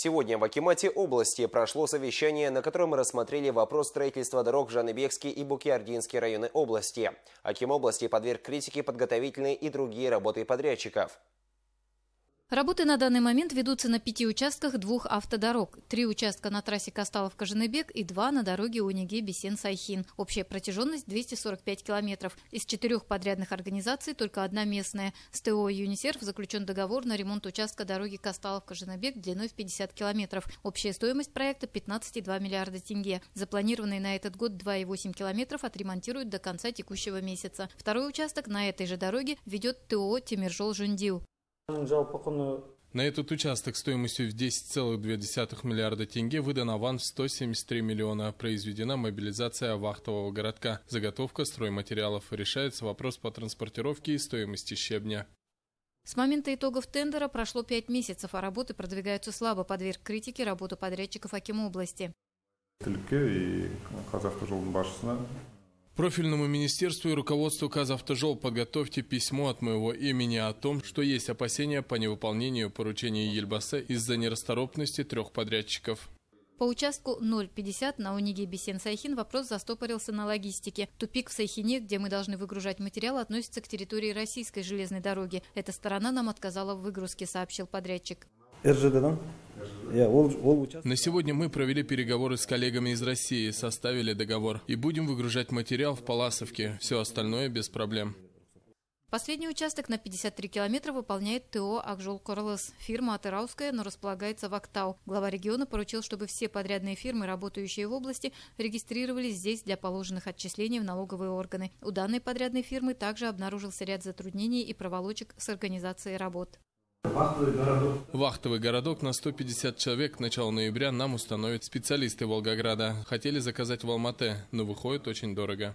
Сегодня в Акимате области прошло совещание, на котором рассмотрели вопрос строительства дорог в Жаныбекский и Букиардинский районы области. Аким области подверг критике подготовительные и другие работы подрядчиков. Работы на данный момент ведутся на пяти участках двух автодорог. Три участка на трассе Касталов-Кожаныбек и два на дороге униге бесен сайхин Общая протяженность 245 километров. Из четырех подрядных организаций только одна местная. С ТО «Юнисерф» заключен договор на ремонт участка дороги Касталов-Кожаныбек длиной в 50 километров. Общая стоимость проекта 15,2 миллиарда тенге. Запланированные на этот год 2,8 километров отремонтируют до конца текущего месяца. Второй участок на этой же дороге ведет ТО «Темиржол-Жундил». На этот участок стоимостью в 10,2 миллиарда тенге выдан аванс 173 миллиона. Произведена мобилизация вахтового городка. Заготовка стройматериалов. Решается вопрос по транспортировке и стоимости щебня. С момента итогов тендера прошло пять месяцев, а работы продвигаются слабо, подверг критике работу подрядчиков Аким области. Профильному министерству и руководству «Казавтожол» подготовьте письмо от моего имени о том, что есть опасения по невыполнению поручений Ельбаса из-за нерасторопности трех подрядчиков. По участку 050 на Унигибе Бесен сайхин вопрос застопорился на логистике. Тупик в Сайхине, где мы должны выгружать материал, относится к территории российской железной дороги. Эта сторона нам отказала в выгрузке, сообщил подрядчик. На сегодня мы провели переговоры с коллегами из России, составили договор и будем выгружать материал в Паласовке. Все остальное без проблем. Последний участок на 53 километра выполняет ТО «Акжол Корлос». Фирма атырауская, но располагается в Актау. Глава региона поручил, чтобы все подрядные фирмы, работающие в области, регистрировались здесь для положенных отчислений в налоговые органы. У данной подрядной фирмы также обнаружился ряд затруднений и проволочек с организацией работ. Вахтовый городок. на 150 человек к началу ноября нам установят специалисты Волгограда. Хотели заказать в Алмате, но выходит очень дорого.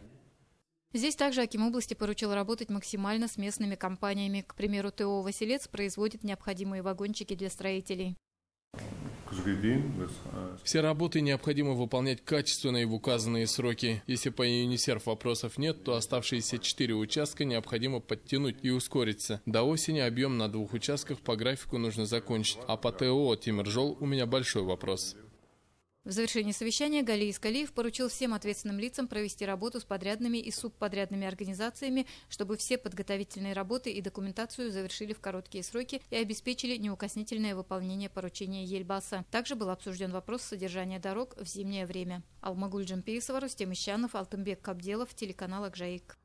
Здесь также Аким области поручил работать максимально с местными компаниями. К примеру, ТО «Василец» производит необходимые вагончики для строителей. Э, Все работы необходимо выполнять качественно и в указанные сроки. Если по ЮНИСЕРФ вопросов нет, то оставшиеся четыре участка необходимо подтянуть и ускориться. До осени объем на двух участках по графику нужно закончить. А по ТО Тимиржол у меня большой вопрос. В завершении совещания Галий Искалиев поручил всем ответственным лицам провести работу с подрядными и субподрядными организациями, чтобы все подготовительные работы и документацию завершили в короткие сроки и обеспечили неукоснительное выполнение поручения Ельбаса. Также был обсужден вопрос содержания дорог в зимнее время. Алмагуль Джампиесова, Рустем Ищанов, Алтымбек Кабделов, телеканал «Акжаик».